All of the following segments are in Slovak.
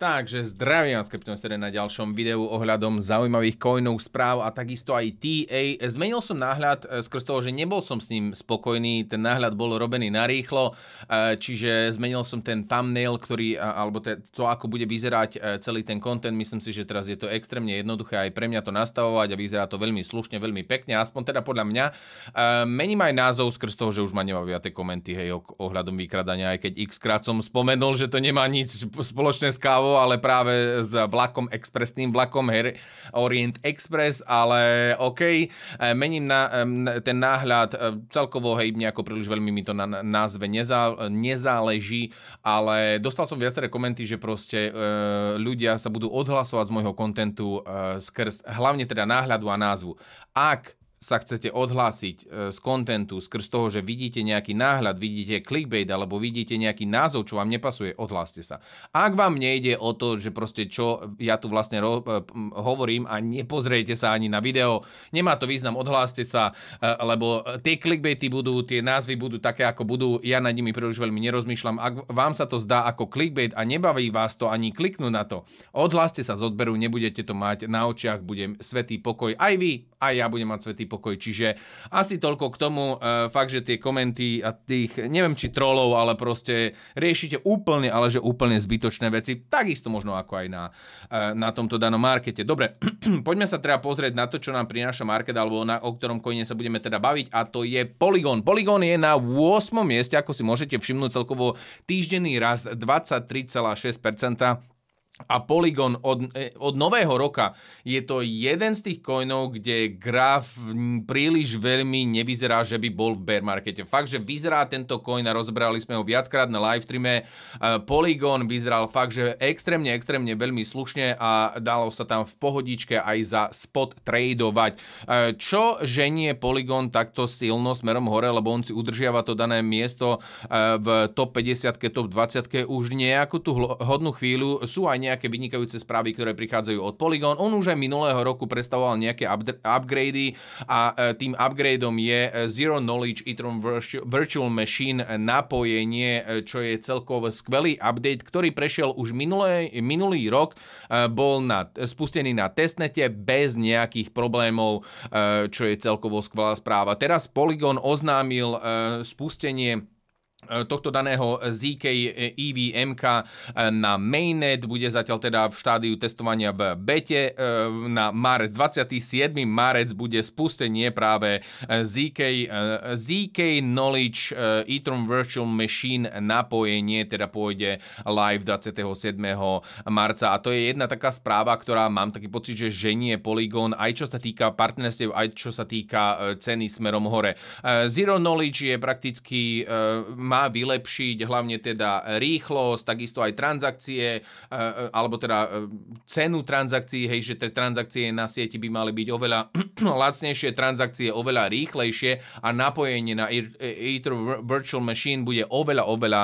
Takže zdravím vás, Krypton na ďalšom videu ohľadom zaujímavých coinov, správ a takisto aj TA. Zmenil som náhľad e, skrz toho, že nebol som s ním spokojný, ten náhľad bol robený narýchlo, e, čiže zmenil som ten thumbnail, ktorý, alebo to, ako bude vyzerať e, celý ten content. Myslím si, že teraz je to extrémne jednoduché aj pre mňa to nastavovať a vyzerá to veľmi slušne, veľmi pekne, aspoň teda podľa mňa. Mením aj názov skrz toho, že už ma nebavia tie komenty hej, ohľadom vykradania, aj keď x krát som spomenul, že to nemá nič spoločné s kávou dopravo, ale práve s vlakom expressným vlakom Her Orient Express, ale OK, e, mením na, e, ten náhľad e, celkovo, hej, nejako príliš veľmi mi to na názve nezá, nezáleží, ale dostal som viaceré komenty, že proste e, ľudia sa budú odhlasovať z môjho kontentu e, skrz hlavne teda náhľadu a názvu. Ak sa chcete odhlásiť e, z kontentu skrz toho, že vidíte nejaký náhľad, vidíte clickbait alebo vidíte nejaký názov, čo vám nepasuje, odhláste sa. Ak vám nejde o to, že proste čo ja tu vlastne ro- e, hovorím a nepozriete sa ani na video, nemá to význam, odhláste sa, e, lebo tie clickbaity budú, tie názvy budú také, ako budú, ja nad nimi príliš veľmi nerozmýšľam. Ak vám sa to zdá ako clickbait a nebaví vás to ani kliknú na to, odhláste sa z odberu, nebudete to mať na očiach, budem svetý pokoj, aj vy, aj ja budem mať svetý pokoj. Čiže asi toľko k tomu, e, fakt, že tie komenty a tých, neviem či trolov, ale proste riešite úplne, ale že úplne zbytočné veci, takisto možno ako aj na, e, na tomto danom markete. Dobre, poďme sa teda pozrieť na to, čo nám prináša market, alebo na, o ktorom kojine sa budeme teda baviť a to je Polygon. Polygon je na 8. mieste, ako si môžete všimnúť celkovo týždenný rast 23,6% a Polygon od, e, od nového roka je to jeden z tých coinov, kde graf príliš veľmi nevyzerá, že by bol v bear markete. Fakt, že vyzerá tento coin a rozbrali sme ho viackrát na live streame. E, Polygon vyzeral fakt, že extrémne, extrémne veľmi slušne a dalo sa tam v pohodičke aj za spot tradovať. E, čo ženie Polygon takto silno smerom hore, lebo on si udržiava to dané miesto v top 50, top 20 už nejakú tú hodnú chvíľu. Sú aj nejaké nejaké vynikajúce správy, ktoré prichádzajú od Polygon. On už aj minulého roku predstavoval nejaké upgrady a e, tým upgradeom je e, Zero Knowledge Ethereum Virtual Machine napojenie, e, čo je celkovo skvelý update, ktorý prešiel už minulé, minulý rok, bol na, spustený na testnete bez nejakých problémov, čo je celkovo skvelá správa. Teraz Polygon oznámil spustenie E, tohto daného ZK EVMK e e, na mainnet, bude zatiaľ teda v štádiu testovania v bete na marec, 27. marec bude spustenie práve ZK, ZK Knowledge Ethereum Virtual Machine napojenie, teda pôjde live 27. marca a to je jedna taká správa, ktorá mám taký pocit, že ženie Polygon aj čo sa týka partnerstiev, aj čo sa týka ceny smerom hore. Zero Knowledge je prakticky má vylepšiť hlavne teda rýchlosť, takisto aj transakcie, e, e, alebo teda e, cenu transakcií, hej, že tie transakcie na sieti by mali byť oveľa lacnejšie, transakcie oveľa rýchlejšie a napojenie na Ether Virtual Machine bude oveľa, oveľa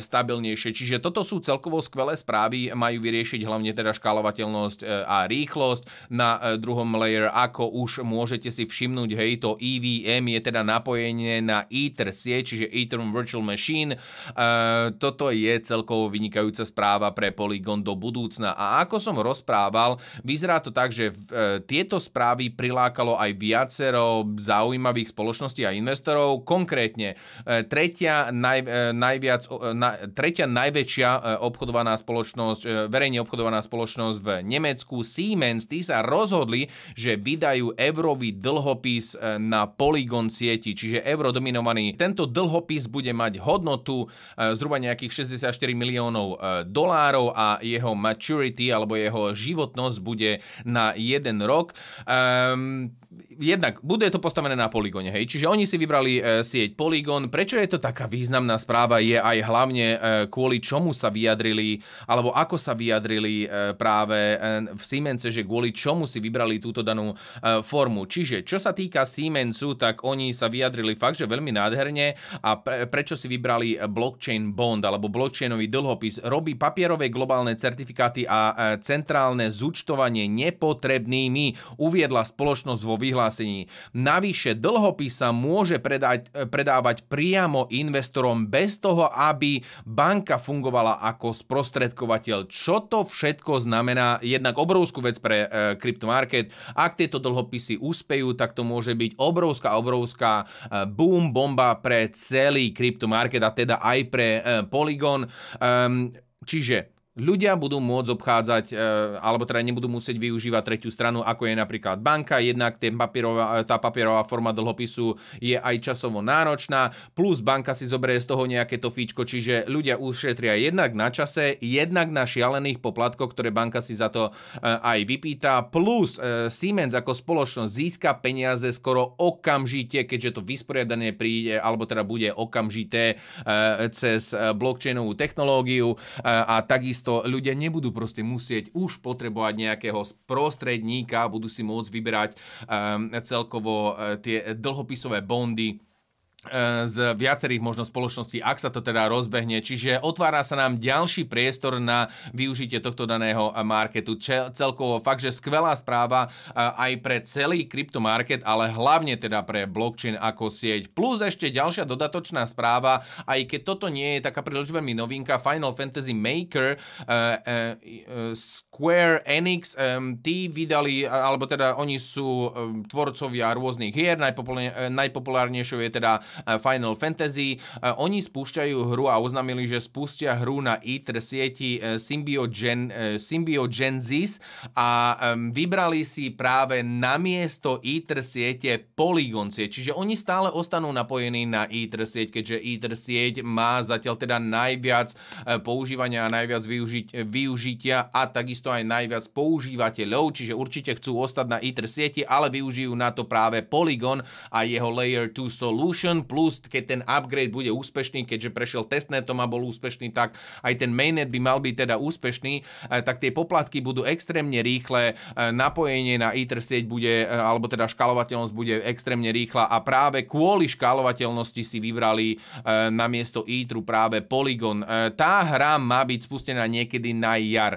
stabilnejšie. Čiže toto sú celkovo skvelé správy, majú vyriešiť hlavne teda škálovateľnosť a rýchlosť na druhom layer, ako už môžete si všimnúť, hej, to EVM je teda napojenie na Ether sieť, čiže Ethereum Virtual Machine. Uh, toto je celkovo vynikajúca správa pre Polygon do budúcna. A ako som rozprával, vyzerá to tak, že uh, tieto správy prilákalo aj viacero zaujímavých spoločností a investorov. Konkrétne uh, tretia, naj, uh, najviac, uh, na, tretia najväčšia uh, obchodovaná spoločnosť, uh, verejne obchodovaná spoločnosť v Nemecku, Siemens, tí sa rozhodli, že vydajú eurový dlhopis na Polygon sieti, čiže eurodominovaný. Tento dlhopis bude mať mať hodnotu e, zhruba nejakých 64 miliónov e, dolárov a jeho maturity alebo jeho životnosť bude na jeden rok. Um, jednak bude to postavené na Polygone, hej, čiže oni si vybrali e, sieť Polygon. Prečo je to taká významná správa? Je aj hlavne e, kvôli čomu sa vyjadrili, alebo ako sa vyjadrili e, práve e, v Siemence, že kvôli čomu si vybrali túto danú e, formu. Čiže čo sa týka Siemensu, tak oni sa vyjadrili fakt, že veľmi nádherne a pre, prečo si vybrali eh, blockchain bond alebo blockchainový dlhopis, robí papierové globálne certifikáty a eh, centrálne zúčtovanie nepotrebnými, uviedla spoločnosť vo vyhlásení. Navyše dlhopis sa môže predať, eh, predávať priamo investorom bez toho, aby banka fungovala ako sprostredkovateľ. Čo to všetko znamená? Jednak obrovskú vec pre kryptomarket. Ak tieto dlhopisy úspejú, tak to môže byť obrovská, obrovská boom, bomba pre celý kryptomarket market a teda aj pre eh, Polygon. Ehm, čiže ľudia budú môcť obchádzať, e, alebo teda nebudú musieť využívať tretiu stranu, ako je napríklad banka, jednak papierová, e, tá papierová forma dlhopisu je aj časovo náročná, plus banka si zoberie z toho nejaké to fíčko, čiže ľudia ušetria jednak na čase, jednak na šialených poplatkoch, ktoré banka si za to e, aj vypýta, plus Siemens ako spoločnosť získa peniaze skoro okamžite, keďže to vysporiadanie príde, alebo teda bude okamžité cez blockchainovú technológiu a takisto takisto ľudia nebudú proste musieť už potrebovať nejakého sprostredníka, budú si môcť vyberať um, celkovo e, tie dlhopisové bondy, E, z viacerých možno spoločností, ak sa to teda rozbehne. Čiže otvára sa nám ďalší priestor na využitie tohto daného marketu. Če, celkovo fakt, že skvelá správa e, aj pre celý kryptomarket, ale hlavne teda pre blockchain ako sieť. Plus ešte ďalšia dodatočná správa, aj keď toto nie je taká príliš veľmi novinka, Final Fantasy Maker, uh, uh, uh, Square Enix, um, tí vydali, alebo teda oni sú um, tvorcovia rôznych hier, najpopulárnejšou je teda Eh, Final Fantasy. Eh, oni spúšťajú hru a oznámili, že spustia hru na ITR e sieti eh, Symbiogen, Symbiogenesis a vybrali si práve na miesto ITR e siete Polygon sieť. Čiže oni stále ostanú napojení na ITR e sieť, keďže ITR sieť má zatiaľ teda najviac používania a najviac využiť, využitia a takisto aj najviac používateľov, čiže určite chcú ostať na ITR sieti, ale využijú na to práve Polygon a jeho Layer 2 Solution, plus, keď ten upgrade bude úspešný, keďže prešiel testnetom a bol úspešný, tak aj ten mainnet by mal byť teda úspešný, e, tak tie poplatky budú extrémne rýchle, e, napojenie na ITER sieť bude, e, alebo teda škalovateľnosť bude extrémne rýchla a práve kvôli škalovateľnosti si vybrali na miesto Etheru práve Polygon. Tá hra má byť spustená niekedy na jar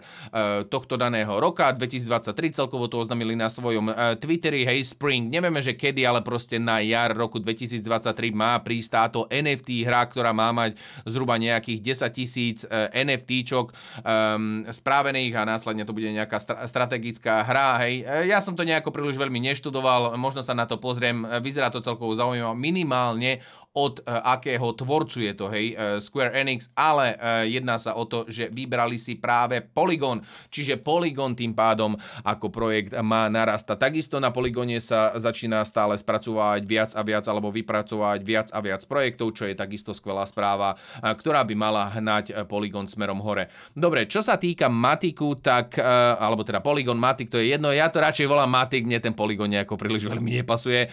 tohto daného roka, 2023 celkovo to oznámili na svojom Twitteri, hej, Spring, nevieme, že kedy, ale proste na jar roku 2023 má prísť táto NFT hra, ktorá má mať zhruba nejakých 10 tisíc e, NFTčok um, ehm, správených a následne to bude nejaká stra- strategická hra. Hej. E, ja som to nejako príliš veľmi neštudoval, možno sa na to pozriem, e, vyzerá to celkovo zaujímavé. Minimálne od e, akého tvorcu je to, hej, e, Square Enix, ale e, jedná sa o to, že vybrali si práve Polygon, čiže Polygon tým pádom ako projekt má narasta. Takisto na Polygone sa začína stále spracovať viac a viac, alebo vypracovať viac a viac projektov, čo je takisto skvelá správa, ktorá by mala hnať Polygon smerom hore. Dobre, čo sa týka Matiku, tak, alebo teda Polygon Matik, to je jedno, ja to radšej volám Matik, mne ten Polygon nejako príliš veľmi nepasuje,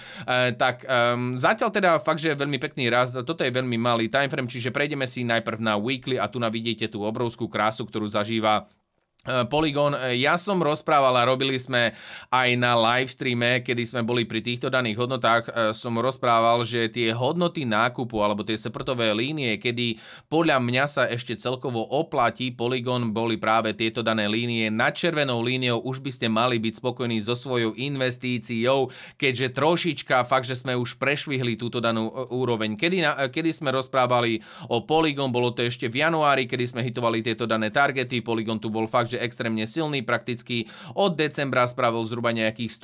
tak zatiaľ teda fakt, že veľmi pekne perfektný raz, Toto je veľmi malý timeframe, čiže prejdeme si najprv na weekly a tu na vidíte tú obrovskú krásu, ktorú zažíva E, Polygon, e, ja som rozprával a robili sme aj na live streame, kedy sme boli pri týchto daných hodnotách, e, som rozprával, že tie hodnoty nákupu alebo tie seprtové línie, kedy podľa mňa sa ešte celkovo oplatí Polygon, boli práve tieto dané línie. Na červenou líniou už by ste mali byť spokojní so svojou investíciou, keďže trošička fakt, že sme už prešvihli túto danú úroveň. Kedy, na, kedy sme rozprávali o Polygon, bolo to ešte v januári, kedy sme hitovali tieto dané targety, Polygon tu bol fakt, že je extrémne silný, prakticky od decembra spravil zhruba nejakých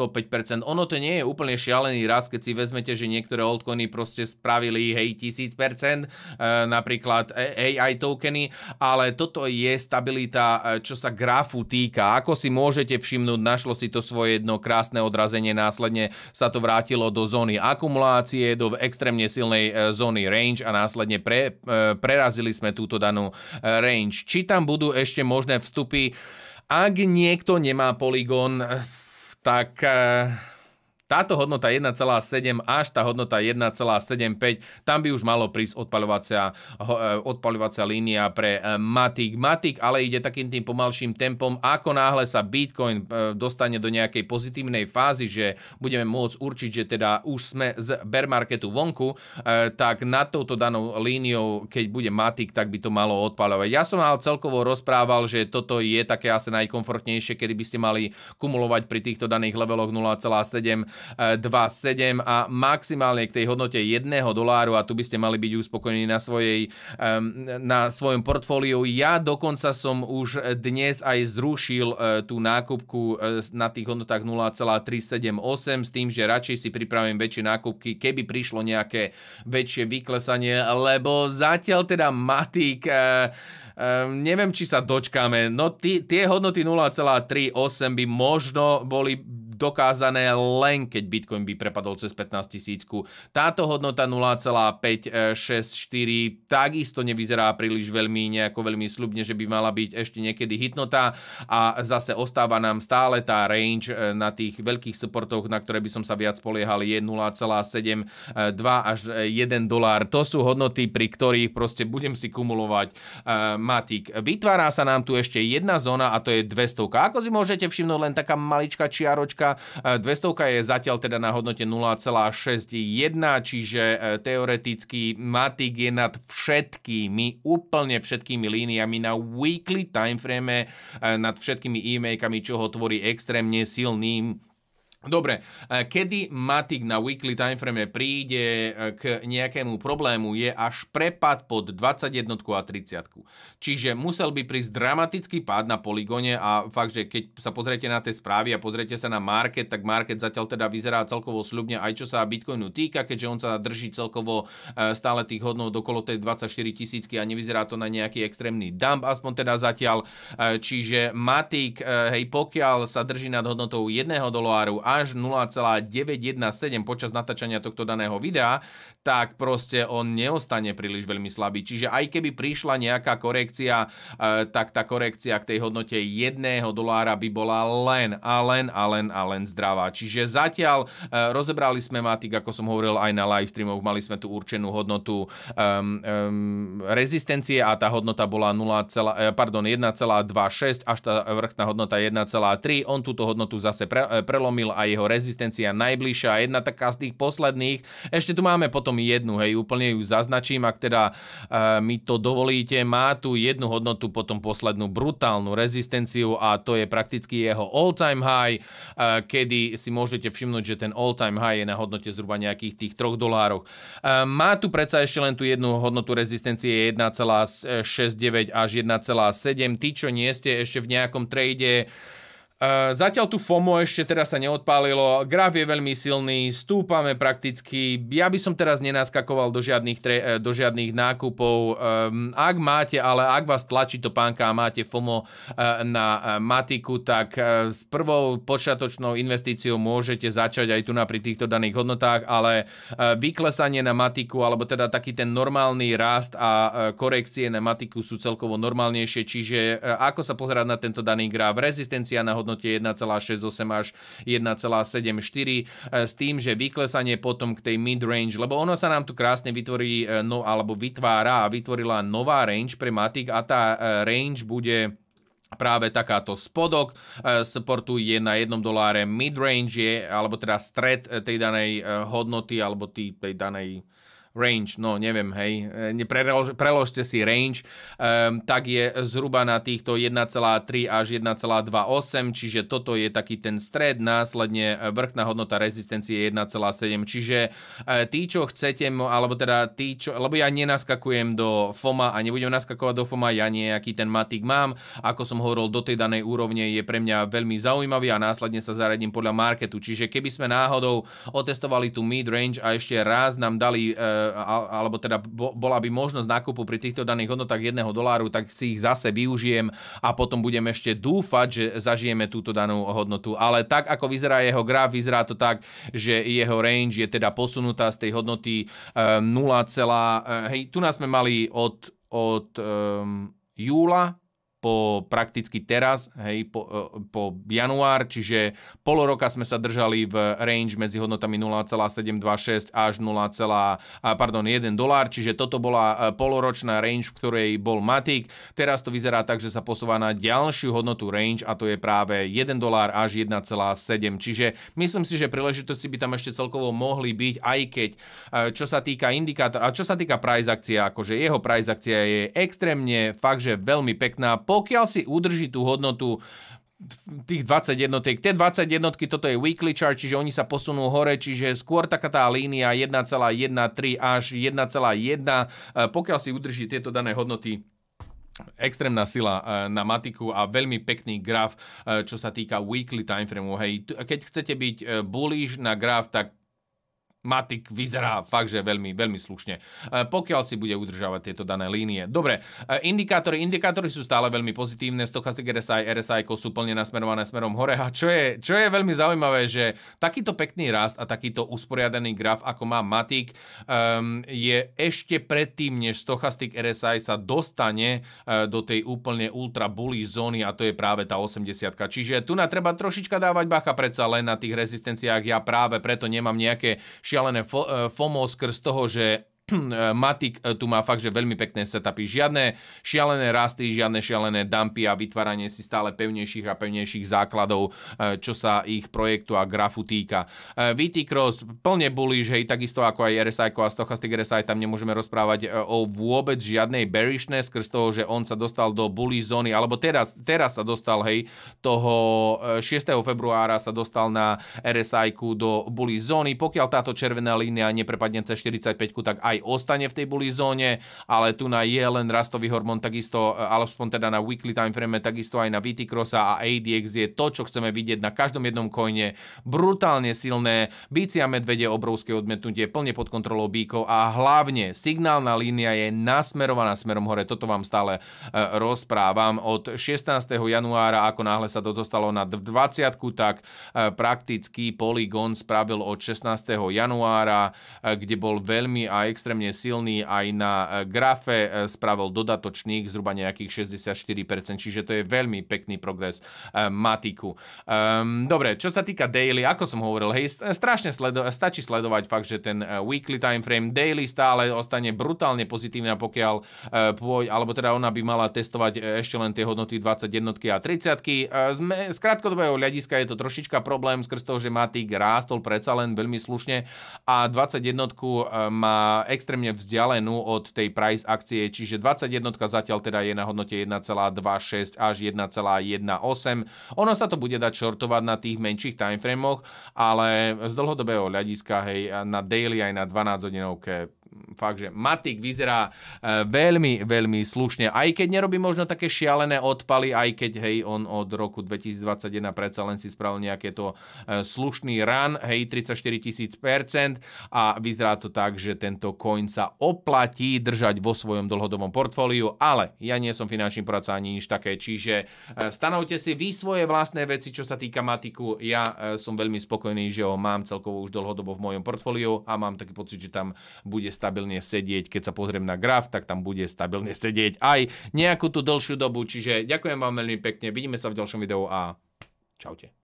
105%. Ono to nie je úplne šialený raz, keď si vezmete, že niektoré altcoiny proste spravili hej 1000%, e, napríklad AI tokeny, ale toto je stabilita, e, čo sa grafu týka. Ako si môžete všimnúť, našlo si to svoje jedno krásne odrazenie, následne sa to vrátilo do zóny akumulácie, do extrémne silnej e, zóny range a následne pre, prerazili sme túto danú range. Či tam budú ešte možné vstupy, ak niekto nemá poligón, eh, tak eh, táto hodnota 1,7 až tá hodnota 1,75, tam by už malo prísť odpaľovacia, e, odpaľovacia línia pre e, Matic. Matic ale ide takým tým pomalším tempom, ako náhle sa Bitcoin e, dostane do nejakej pozitívnej fázy, že budeme môcť určiť, že teda už sme z bear marketu vonku, tak nad touto danou líniou, keď bude Matic, tak by to malo odpaľovať. Ja som vám celkovo rozprával, že toto je také asi najkomfortnejšie, kedy by ste mali kumulovať pri týchto daných leveloch 0,7 2,7 a maximálne k tej hodnote 1 doláru a tu by ste mali byť uspokojení na, svojej, na svojom portfóliu. Ja dokonca som už dnes aj zrušil e, tú nákupku e, na tých hodnotách 0,378 s tým, že radšej si pripravím väčšie nákupky, keby prišlo nejaké väčšie vyklesanie, lebo zatiaľ teda Matik Um, neviem, či sa dočkáme. No tie hodnoty 0,38 by možno boli dokázané len keď Bitcoin by prepadol cez 15 tisícku. Táto hodnota 0,564 eh, takisto nevyzerá príliš veľmi nejako veľmi slubne, že by mala byť ešte niekedy hitnotá a zase ostáva nám stále tá range eh, na tých veľkých supportoch, na ktoré by som sa viac poliehal je 0,72 eh, až 1 dolár. To sú hodnoty, pri ktorých proste budem si kumulovať matik. Vytvára sa nám tu ešte jedna zóna a to je 200. Ako si môžete všimnúť, len taká maličká čiaročka 200 e, je zatiaľ teda na hodnote 0,61, čiže e, teoreticky Matic je nad všetkými, úplne všetkými líniami na weekly timeframe, e, nad všetkými e-mailkami, čo ho tvorí extrémne silným Dobre, e, kedy Matik na weekly timeframe príde e, k nejakému problému, je až prepad pod 21 a 30. Čiže musel by prísť dramatický pád na poligone a fakt, že keď sa pozriete na tie správy a pozriete sa na market, tak market zatiaľ teda vyzerá celkovo sľubne aj čo sa Bitcoinu týka, keďže on sa drží celkovo e, stále tých hodnot okolo tej 24 tisícky a nevyzerá to na nejaký extrémny dump, aspoň teda zatiaľ. Čiže Matik, hej, pokiaľ sa drží nad hodnotou 1 doláru až 0,917 počas natáčania tohto daného videa, tak proste on neostane príliš veľmi slabý. Čiže aj keby prišla nejaká korekcia, eh, tak tá korekcia k tej hodnote 1 dolára by bola len a len a len a len zdravá. Čiže zatiaľ eh, rozebrali sme Matic, ako som hovoril aj na live streamoch, mali sme tú určenú hodnotu ehm, ehm, rezistencie a tá hodnota bola 1,26 eh, až tá vrchná hodnota 1,3. On túto hodnotu zase prelomil a jeho rezistencia najbližšia, jedna taká z tých posledných. Ešte tu máme potom jednu, hej, úplne ju zaznačím, ak teda e, mi to dovolíte, má tu jednu hodnotu, potom poslednú brutálnu rezistenciu a to je prakticky jeho all-time high, e, kedy si môžete všimnúť, že ten all-time high je na hodnote zhruba nejakých tých 3 dolárov. E, má tu predsa ešte len tú jednu hodnotu rezistencie 1,69 e, až 1,7. Tí, čo nie ste ešte v nejakom trade, Eh, zatiaľ tu FOMO ešte teraz sa neodpálilo, graf je veľmi silný, stúpame prakticky, ja by som teraz nenaskakoval do žiadnych, tre, eh, do žiadnych nákupov. Ehm, ak máte, ale ak vás tlačí to pánka a máte FOMO eh, na matiku, tak s prvou počiatočnou investíciou môžete začať aj tu na pri týchto daných hodnotách, ale vyklesanie na matiku, alebo teda taký ten normálny rast a korekcie na matiku sú celkovo normálnejšie, čiže ako sa pozerať na tento daný graf, rezistencia na hodnotách, hodnote 1,68 až 1,74 e, s tým, že vyklesanie potom k tej mid-range, lebo ono sa nám tu krásne vytvorí, e, no, alebo vytvára a vytvorila nová range pre Matic a tá e, range bude práve takáto spodok supportu je na jednom doláre midrange je, alebo teda stred tej danej hodnoty alebo tej danej range, no neviem, hej, e, prelož, preložte si range, um, tak je zhruba na týchto 1,3 až 1,28, čiže toto je taký ten stred, následne e, vrchná hodnota rezistencie je 1,7, čiže uh, tí, čo chcete, alebo teda tí, čo, lebo ja nenaskakujem do FOMA a nebudem naskakovať do FOMA, ja nejaký ten matik mám, ako som hovoril, do tej danej úrovne je pre mňa veľmi zaujímavý a následne sa zaradím podľa marketu, čiže keby sme náhodou otestovali tú mid range a ešte raz nám dali uh, alebo teda bola by možnosť nákupu pri týchto daných hodnotách jedného doláru, tak si ich zase využijem a potom budem ešte dúfať, že zažijeme túto danú hodnotu. Ale tak, ako vyzerá jeho graf, vyzerá to tak, že jeho range je teda posunutá z tej hodnoty 0, e, e, hej, tu nás sme mali od, od um, júla po prakticky teraz, hej, po, e, po január, čiže pol roka sme sa držali v range medzi hodnotami 0,726 až 0, pardon, 1 dolár, čiže toto bola e, poloročná range, v ktorej bol Matic. Teraz to vyzerá tak, že sa posúva na ďalšiu hodnotu range a to je práve 1 dolár až 1,7. Čiže myslím si, že príležitosti by tam ešte celkovo mohli byť, aj keď e, čo sa týka indikátor a čo sa týka price akcia, akože jeho price akcia je extrémne fakt, že veľmi pekná pokiaľ si udrží tú hodnotu tých 20 jednotiek. Tie 20 jednotky, toto je weekly chart, čiže oni sa posunú hore, čiže skôr taká tá línia 1,13 až 1,1, e, pokiaľ si udrží tieto dané hodnoty extrémna sila e, na matiku a veľmi pekný graf, e, čo sa týka weekly timeframe. Hej, keď chcete byť bullish na graf, tak Matik vyzerá fakt, že veľmi, veľmi slušne, e, pokiaľ si bude udržávať tieto dané línie. Dobre, e, indikátory, indikátory sú stále veľmi pozitívne, stochastik RSI, RSI sú plne nasmerované smerom hore a čo je, čo je veľmi zaujímavé, že takýto pekný rast a takýto usporiadaný graf, ako má Matik, um, je ešte predtým, než stochastik RSI sa dostane uh, do tej úplne ultra bully zóny a to je práve tá 80 -ka. Čiže tu na treba trošička dávať bacha predsa len na tých rezistenciách, ja práve preto nemám nejaké šialené eh, FOMO skrz toho, že Eh, Matik eh, tu má fakt, že veľmi pekné setupy. Žiadne šialené rasty, žiadne šialené dumpy a vytváranie si stále pevnejších a pevnejších základov, eh, čo sa ich projektu a grafu týka. VT Cross plne bullish, hej, takisto ako aj RSI a Stochastic RSI, tam nemôžeme rozprávať o vôbec žiadnej bearishness, skrz toho, že on sa dostal do bullish zóny, alebo teraz, teraz sa dostal, hej, toho 6. februára sa dostal na RSI do bullish zóny. Pokiaľ táto červená línia neprepadne cez 45, tak aj ostane v tej bully zóne, ale tu na je len rastový hormón takisto, eh, alespoň teda na weekly time frame, takisto aj na VT Crossa a ADX je to, čo chceme vidieť na každom jednom coine. Brutálne silné, bíci a medvede obrovské odmetnutie, plne pod kontrolou bíkov a hlavne signálna línia je nasmerovaná smerom hore. Toto vám stále eh, rozprávam. Od 16. januára, ako náhle sa to dostalo na 20, tak eh, prakticky Polygon spravil od 16. januára, kde bol veľmi a extrémne extrémne silný, aj na e, grafe e, spravil dodatočných zhruba nejakých 64%, čiže to je veľmi pekný progres e, matiku. Ehm, dobre, čo sa týka daily, ako som hovoril, hej, strašne sledo- stačí sledovať fakt, že ten weekly time frame daily stále ostane brutálne pozitívna, pokiaľ pôj, alebo teda ona by mala testovať ešte len tie hodnoty 21 a 30. Z krátkodobého hľadiska je to trošička problém skrz toho, že Matik rástol predsa len veľmi slušne a 21 má extrémne vzdialenú od tej price akcie, čiže 21 zatiaľ teda je na hodnote 1,26 až 1,18. Ono sa to bude dať shortovať na tých menších timeframoch, ale z dlhodobého hľadiska, hej, na daily aj na 12 hodinovke fakt, že Matik vyzerá e, veľmi, veľmi slušne, aj keď nerobí možno také šialené odpaly, aj keď hej, on od roku 2021 predsa len si spravil nejaké to e, slušný run, hej, 34 tisíc percent a vyzerá to tak, že tento coin sa oplatí držať vo svojom dlhodobom portfóliu, ale ja nie som finančný poradca ani nič také, čiže e, stanovte si vy svoje vlastné veci, čo sa týka matiku. Ja som veľmi spokojný, že ho mám celkovo už dlhodobo v mojom portfóliu a mám taký pocit, že tam bude stabilne sedieť. Keď sa pozriem na graf, tak tam bude stabilne sedieť aj nejakú tú dlhšiu dobu. Čiže ďakujem vám veľmi pekne, vidíme sa v ďalšom videu a čaute.